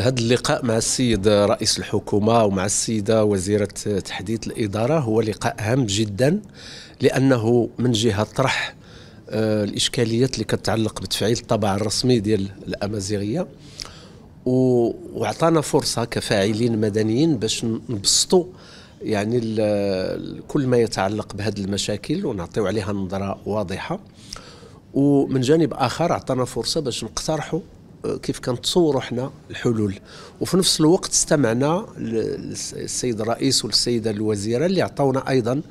هذا اللقاء مع السيد رئيس الحكومة ومع السيدة وزيرة تحديث الإدارة هو لقاء هام جدا لأنه من جهة طرح آه، الإشكاليات اللي كتعلق بتفعيل الطبع الرسمي ديال الأمازيغية وعطانا فرصة كفاعلين مدنيين باش نبسطوا يعني كل ما يتعلق بهذه المشاكل ونعطيو عليها نظرة واضحة ومن جانب آخر عطانا فرصة باش نقترحوا كيف كنتصوروا حنا الحلول وفي نفس الوقت استمعنا للسيد الرئيس والسيده الوزيره اللي عطاونا ايضا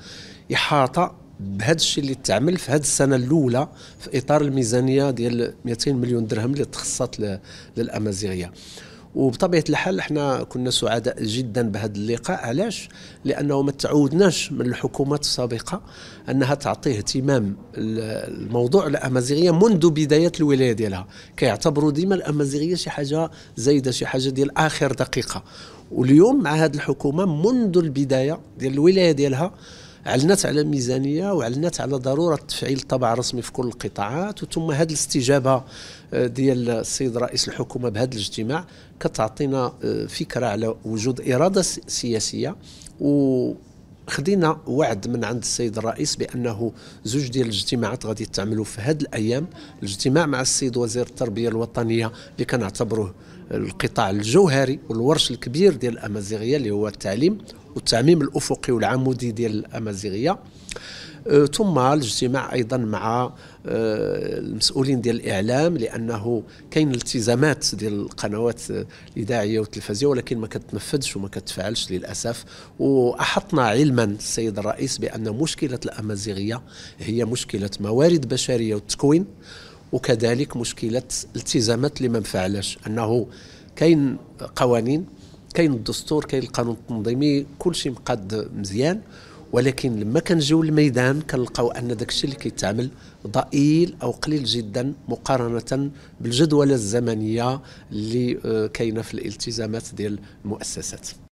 احاطه بهذا الشيء اللي تعمل في هذه السنه الاولى في اطار الميزانيه ديال 200 مليون درهم اللي تخصصت للامازيغيه وبطبيعه الحال احنا كنا سعداء جدا بهذا اللقاء علاش لانه ما تعودناش من الحكومات السابقه انها تعطيه اهتمام الموضوع الامازيغيه منذ بدايه الولايه ديالها كيعتبروا ديما الامازيغيه شي حاجه زايده شي حاجه ديال اخر دقيقه واليوم مع هذه الحكومه منذ البدايه ديال الولايه ديالها اعلنت على ميزانيه وعلنت على ضروره تفعيل الطبع الرسمي في كل القطاعات وثم هذه الاستجابه آه، ديال السيد رئيس الحكومه بهذا الاجتماع كتعطينا آه، فكره على وجود اراده سياسيه و خدينا وعد من عند السيد الرئيس بانه زوج ديال الاجتماعات غادي تعملوا في هذه الايام الاجتماع مع السيد وزير التربيه الوطنيه اللي كنعتبروه القطاع الجوهري والورش الكبير ديال الامازيغيه اللي هو التعليم والتعميم الافقي والعمودي ديال الامازيغيه ثم أه، الاجتماع ايضا مع أه، المسؤولين ديال الاعلام لانه كاين التزامات ديال القنوات أه، الاذاعيه والتلفزيون ولكن ما كتنفذش وما كتفعلش للاسف واحطنا علما السيد الرئيس بان مشكله الامازيغيه هي مشكله موارد بشريه والتكوين وكذلك مشكله التزامات اللي ما مفعلاش انه كاين قوانين كاين الدستور كاين القانون التنظيمي كل شيء مقاد مزيان ولكن لما كنجيو للميدان كنلقاو ان داك الشيء اللي كيتعمل ضئيل او قليل جدا مقارنه بالجدوله الزمنيه اللي آه، كاينه في الالتزامات ديال المؤسسات